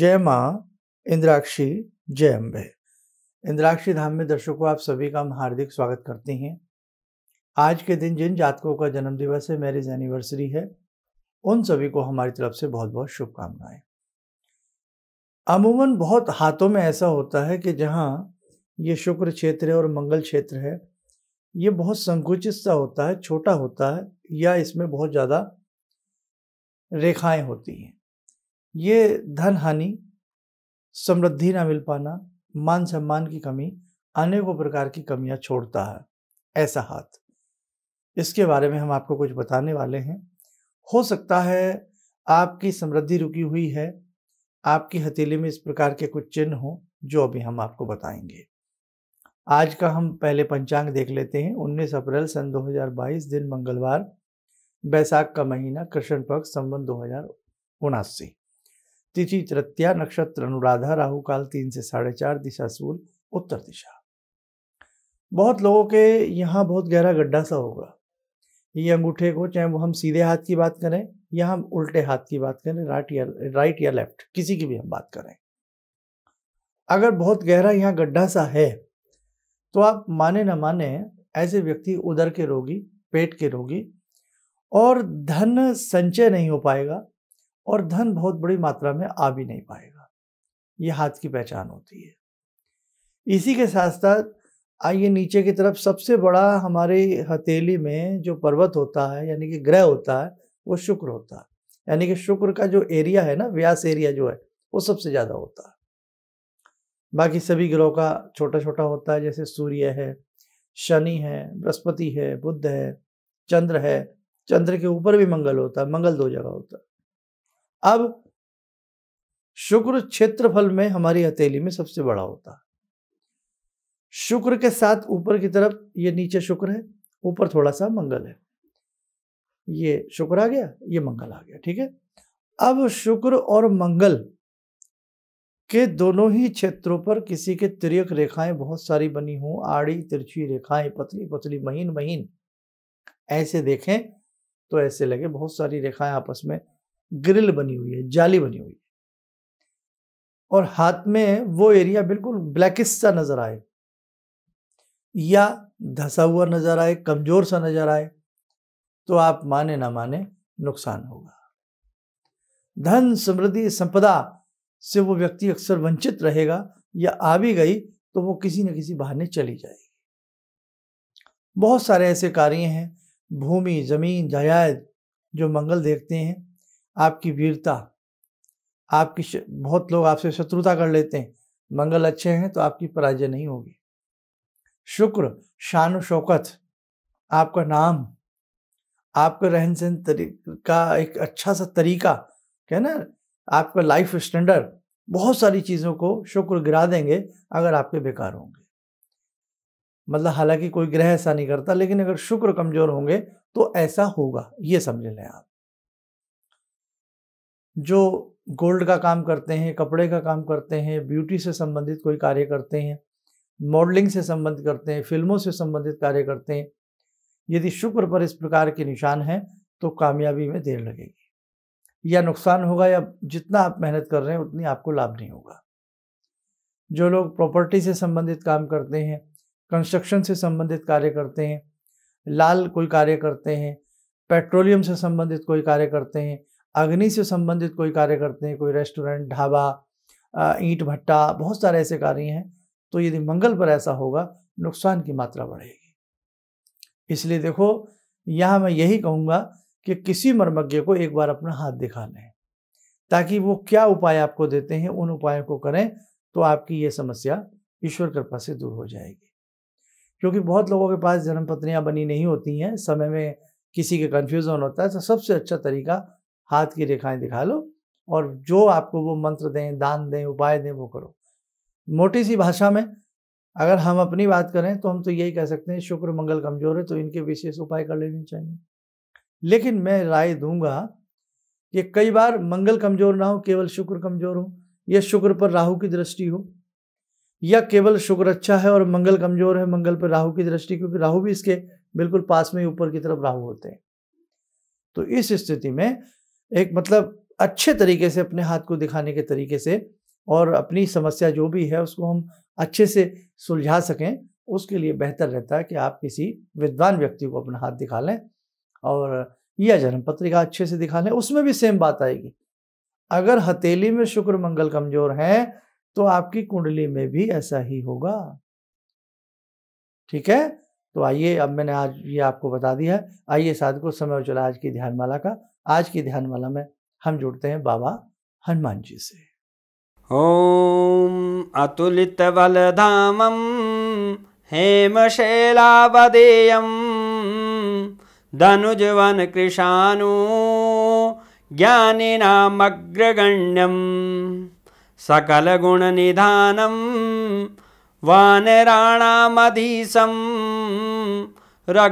जय माँ इंद्राक्षी जय अम्बे इंद्राक्षी धाम में दर्शकों आप सभी का हम हार्दिक स्वागत करते हैं आज के दिन जिन जातकों का जन्मदिवस है मैरिज एनिवर्सरी है उन सभी को हमारी तरफ से बहुत बहुत शुभकामनाएं अमूमन बहुत हाथों में ऐसा होता है कि जहाँ ये शुक्र क्षेत्र है और मंगल क्षेत्र है ये बहुत संकुचित सा होता है छोटा होता है या इसमें बहुत ज़्यादा रेखाएं होती हैं ये धन हानि समृद्धि ना मिल पाना मान सम्मान की कमी अनेकों प्रकार की कमियां छोड़ता है ऐसा हाथ इसके बारे में हम आपको कुछ बताने वाले हैं हो सकता है आपकी समृद्धि रुकी हुई है आपकी हथेली में इस प्रकार के कुछ चिन्ह हों जो अभी हम आपको बताएंगे आज का हम पहले पंचांग देख लेते हैं 19 अप्रैल सन 2022 दिन मंगलवार बैसाख का महीना कृष्ण पक्ष संबंध दो हजार उनासी तिथि तृतीया नक्षत्र अनुराधा राहु काल तीन से साढ़े चार दिशा सूल उत्तर दिशा बहुत लोगों के यहाँ बहुत गहरा गड्ढा सा होगा ये अंगूठे को चाहे वो हम सीधे हाथ की बात करें या हम उल्टे हाथ की बात करें राइट या राइट या लेफ्ट किसी की भी हम बात करें अगर बहुत गहरा यहाँ गड्ढा सा है तो आप माने ना माने ऐसे व्यक्ति उदर के रोगी पेट के रोगी और धन संचय नहीं हो पाएगा और धन बहुत बड़ी मात्रा में आ भी नहीं पाएगा यह हाथ की पहचान होती है इसी के साथ साथ आइए नीचे की तरफ सबसे बड़ा हमारे हथेली में जो पर्वत होता है यानी कि ग्रह होता है वो शुक्र होता है यानी कि शुक्र का जो एरिया है ना व्यास एरिया जो है वो सबसे ज़्यादा होता है बाकी सभी ग्रहों का छोटा छोटा होता है जैसे सूर्य है शनि है बृहस्पति है बुद्ध है चंद्र है चंद्र के ऊपर भी मंगल होता है मंगल दो जगह होता है अब शुक्र क्षेत्रफल में हमारी हथेली में सबसे बड़ा होता है शुक्र के साथ ऊपर की तरफ ये नीचे शुक्र है ऊपर थोड़ा सा मंगल है ये शुक्र आ गया ये मंगल आ गया ठीक है अब शुक्र और मंगल के दोनों ही क्षेत्रों पर किसी के तिरक रेखाएं बहुत सारी बनी हों आड़ी तिरछी रेखाएं पतली पतली महीन महीन ऐसे देखें तो ऐसे लगे बहुत सारी रेखाएं आपस में ग्रिल बनी हुई है जाली बनी हुई है और हाथ में वो एरिया बिल्कुल ब्लैकिश सा नजर आए या धसा हुआ नजर आए कमजोर सा नजर आए तो आप माने ना माने नुकसान होगा धन समृद्धि संपदा से वो व्यक्ति अक्सर वंचित रहेगा या आ भी गई तो वो किसी न किसी बहाने चली जाएगी बहुत सारे ऐसे कार्य हैं भूमि जमीन जायद जो मंगल देखते हैं आपकी वीरता आपकी श... बहुत लोग आपसे शत्रुता कर लेते हैं मंगल अच्छे हैं तो आपकी पराजय नहीं होगी शुक्र शान शौकत आपका नाम आपका रहन सहन का एक अच्छा सा तरीका क्या ना आपका लाइफ स्टैंडर्ड बहुत सारी चीज़ों को शुक्र गिरा देंगे अगर आपके बेकार होंगे मतलब हालांकि कोई ग्रह ऐसा नहीं करता लेकिन अगर शुक्र कमज़ोर होंगे तो ऐसा होगा ये समझ लें आप जो गोल्ड का काम करते हैं कपड़े का काम करते हैं ब्यूटी से संबंधित कोई कार्य करते हैं मॉडलिंग से संबंधित करते हैं फिल्मों से संबंधित कार्य करते हैं यदि शुक्र पर इस प्रकार के निशान हैं तो कामयाबी में देर लगेगी या नुकसान होगा या जितना आप मेहनत कर रहे हैं उतनी आपको लाभ नहीं होगा जो लोग प्रॉपर्टी से संबंधित काम करते हैं कंस्ट्रक्शन से संबंधित कार्य करते हैं लाल कोई कार्य करते हैं पेट्रोलियम से संबंधित कोई कार्य करते हैं अग्नि से संबंधित कोई कार्य करते हैं कोई रेस्टोरेंट ढाबा ईंट भट्टा बहुत सारे ऐसे कार्य हैं तो यदि मंगल पर ऐसा होगा नुकसान की मात्रा बढ़ेगी इसलिए देखो यहाँ मैं यही कहूँगा कि किसी मर्मज्ञ को एक बार अपना हाथ दिखा लें ताकि वो क्या उपाय आपको देते हैं उन उपायों को करें तो आपकी ये समस्या ईश्वर कृपा से दूर हो जाएगी क्योंकि बहुत लोगों के पास जन्म पत्नियाँ बनी नहीं होती हैं समय में किसी के कन्फ्यूज़न होता है तो सबसे अच्छा तरीका हाथ की रेखाएं दिखा लो और जो आपको वो मंत्र दें दान दें उपाय दें वो करो मोटी सी भाषा में अगर हम अपनी बात करें तो हम तो यही कह सकते हैं शुक्र मंगल कमजोर है तो इनके विशेष उपाय कर लेने चाहिए लेकिन मैं राय दूंगा कि कई बार मंगल कमजोर ना हो केवल शुक्र कमजोर हो या शुक्र पर राहु की दृष्टि हो या केवल शुक्र अच्छा है और मंगल कमजोर है मंगल पर राहु की दृष्टि क्योंकि राहु भी इसके बिल्कुल पास में ही ऊपर की तरफ राहु होते हैं तो इस स्थिति में एक मतलब अच्छे तरीके से अपने हाथ को दिखाने के तरीके से और अपनी समस्या जो भी है उसको हम अच्छे से सुलझा सकें उसके लिए बेहतर रहता है कि आप किसी विद्वान व्यक्ति को अपना हाथ दिखा लें और यह जन्म पत्रिका अच्छे से दिखा लें उसमें भी सेम बात आएगी अगर हथेली में शुक्र मंगल कमजोर हैं तो आपकी कुंडली में भी ऐसा ही होगा ठीक है तो आइए अब मैंने आज ये आपको बता दिया है आइए साधु को समय और चला आज की ध्यानमाला का आज की ध्यान वाला में हम जुड़ते हैं बाबा हनुमान जी से ओम अतुलित बल धामम हेम शैलावदेयम धनुजवन कृषाणु ज्ञानिनामग्रगण्यं रघुपति प्रिय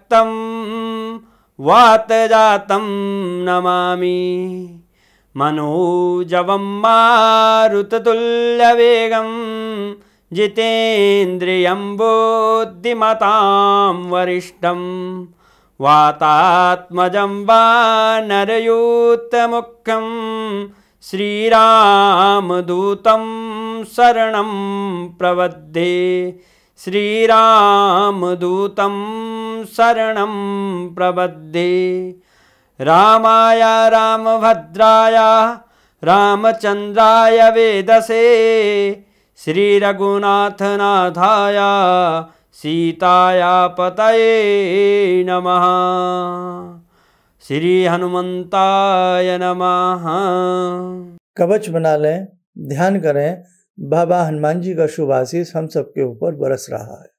रघुपतिप्रियभक्तम् वातजातं नमामि मनोजवं मारुततुल्यवेगं जितेन्द्रियं बुद्धिमतां वरिष्ठं नरयूतमुखं श्रीरामदूतं शरणं प्रवद्धे श्रीरामदूतं शरण प्रबद्धे राम भद्राया रामचन्द्राय वेदसे श्रीरघुनाथनाथाय सीताया पतये नमः श्री हनुमंताय नमः कवच बना लें ध्यान करें बाबा हनुमान जी का शुभ आशीष हम सबके ऊपर बरस रहा है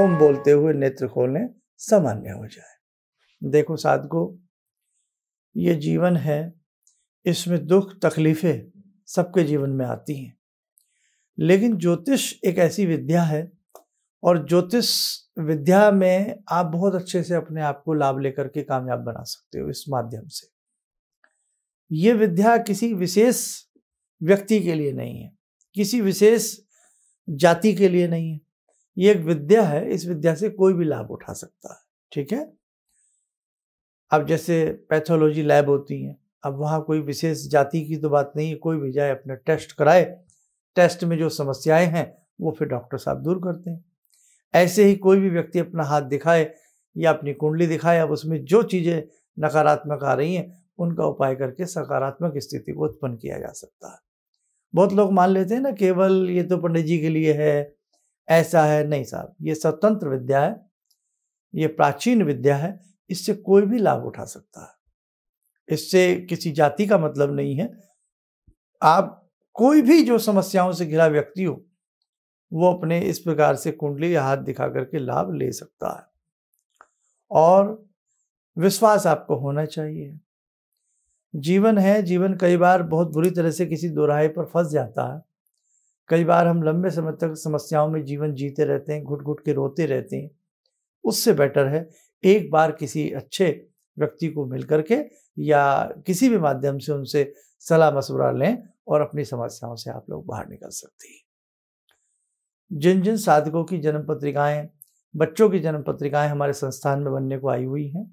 ओम बोलते हुए नेत्र खोलने सामान्य हो जाए देखो साधको ये जीवन है इसमें दुख तकलीफ़ें सबके जीवन में आती हैं लेकिन ज्योतिष एक ऐसी विद्या है और ज्योतिष विद्या में आप बहुत अच्छे से अपने आप को लाभ लेकर के कामयाब बना सकते हो इस माध्यम से ये विद्या किसी विशेष व्यक्ति के लिए नहीं है किसी विशेष जाति के लिए नहीं है ये एक विद्या है इस विद्या से कोई भी लाभ उठा सकता है ठीक है अब जैसे पैथोलॉजी लैब होती हैं अब वहाँ कोई विशेष जाति की तो बात नहीं है कोई भी जाए अपना टेस्ट कराए टेस्ट में जो समस्याएं हैं वो फिर डॉक्टर साहब दूर करते हैं ऐसे ही कोई भी व्यक्ति अपना हाथ दिखाए या अपनी कुंडली दिखाए अब उसमें जो चीज़ें नकारात्मक आ रही हैं उनका उपाय करके सकारात्मक स्थिति को उत्पन्न किया जा सकता है बहुत लोग मान लेते हैं ना केवल ये तो पंडित जी के लिए है ऐसा है नहीं साहब ये स्वतंत्र विद्या है ये प्राचीन विद्या है इससे कोई भी लाभ उठा सकता है इससे किसी जाति का मतलब नहीं है आप कोई भी जो समस्याओं से घिरा व्यक्ति हो वो अपने इस प्रकार से कुंडली या हाथ दिखा करके लाभ ले सकता है और विश्वास आपको होना चाहिए जीवन है जीवन कई बार बहुत बुरी तरह से किसी दोराहे पर फंस जाता है कई बार हम लंबे समय तक समस्याओं में जीवन जीते रहते हैं घुट घुट के रोते रहते हैं उससे बेटर है एक बार किसी अच्छे व्यक्ति को मिल करके या किसी भी माध्यम से उनसे सलाह मशवरा लें और अपनी समस्याओं से आप लोग बाहर निकल सकते हैं जिन जिन साधकों की जन्म पत्रिकाएँ बच्चों की जन्म पत्रिकाएँ हमारे संस्थान में बनने को आई हुई हैं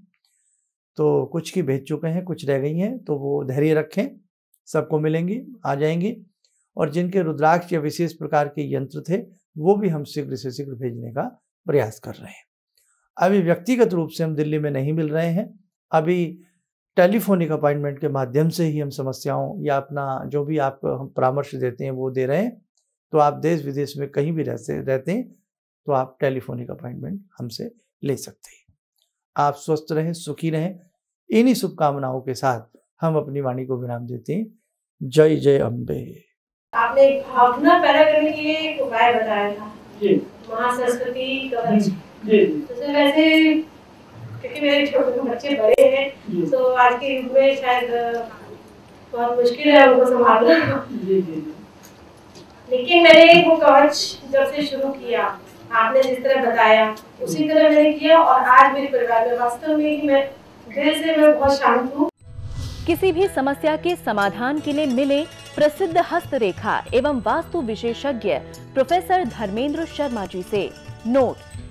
तो कुछ की भेज चुके हैं कुछ रह गई हैं तो वो धैर्य रखें सबको मिलेंगी आ जाएंगी और जिनके रुद्राक्ष या विशेष प्रकार के यंत्र थे वो भी हम शीघ्र से शीघ्र भेजने का प्रयास कर रहे हैं अभी व्यक्तिगत रूप से हम दिल्ली में नहीं मिल रहे हैं अभी टेलीफोनिक अपॉइंटमेंट के माध्यम से ही हम समस्याओं या अपना जो भी आप परामर्श देते हैं वो दे रहे हैं तो आप देश विदेश में कहीं भी रहते रहते हैं तो आप टेलीफोनिक अपॉइंटमेंट हमसे ले सकते हैं आप स्वस्थ रहें सुखी रहें इन्हीं शुभकामनाओं के साथ हम अपनी वाणी को विराम देते हैं जय जय अम्बे आपने भावना पैदा करने के लिए एक उपाय बताया था जी महासंस्कृति कवच जी, तो वैसे क्योंकि मेरे छोटे बच्चे बड़े हैं तो आज के युग में शायद बहुत मुश्किल है उनको संभालना लेकिन मैंने वो कवच जब से शुरू किया आपने जिस तरह बताया उसी तरह मैंने किया और आज मेरे परिवार में वास्तव में ही मैं दिल से मैं बहुत शांत हूँ किसी भी समस्या के समाधान के लिए मिले प्रसिद्ध हस्तरेखा एवं वास्तु विशेषज्ञ प्रोफेसर धर्मेंद्र शर्मा जी से नोट